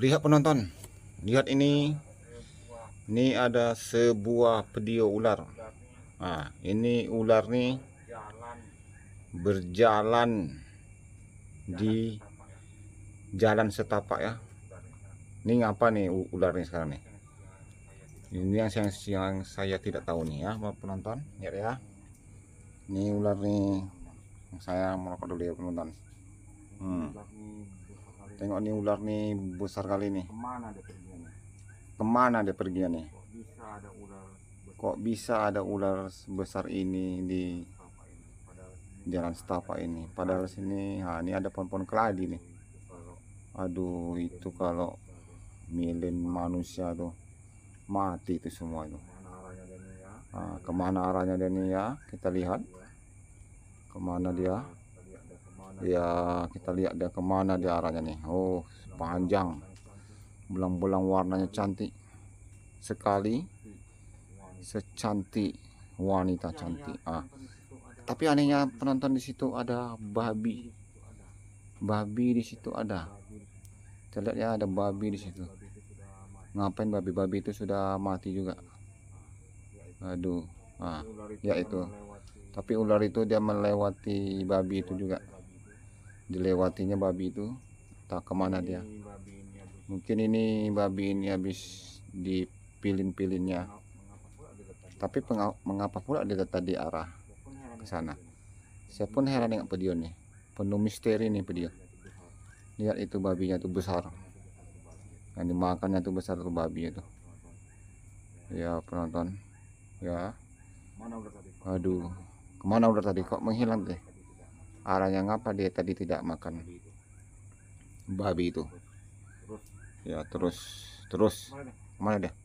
lihat penonton lihat ini ini ada sebuah video ular nah ini ular nih berjalan di jalan setapak ya ini ngapa nih ular nih sekarang nih ini yang saya, yang saya tidak tahu nih ya penonton lihat ya ini ular nih saya merokok dulu ya penonton hmm. Iya. Tengok nih ular nih besar kali nih. Kemana dia perginya? Kemana dia nih? Kok bisa ada ular? Kok bisa ada ular sebesar ini di jalan setapak ini? Padahal sini, ha, ini ada pohon-pohon keladi nih. Aduh, itu kalau milin manusia tuh mati itu semua itu. Nah, kemana arahnya ya? nih ya? Kita lihat iya. kemana dia. Nah, ya kita lihat dia kemana dia arahnya nih oh panjang belang-belang warnanya cantik sekali secantik wanita cantik ah tapi anehnya penonton di situ ada babi babi di situ ada kita ya ada babi di situ ngapain babi-babi itu sudah mati juga aduh ah ya itu tapi ular itu dia melewati babi itu juga dilewatinya babi itu tak kemana ini dia mungkin ini babi ini habis dipilin-pilinnya tapi mengapa pula dia tadi arah ke sana saya pun heran dengan video nih penuh misteri nih video lihat itu babinya itu besar yang dimakannya itu besar tuh babi itu ya penonton ya aduh kemana udah tadi kok menghilang deh arahnya ngapa dia tadi tidak makan babi itu ya terus terus mana dia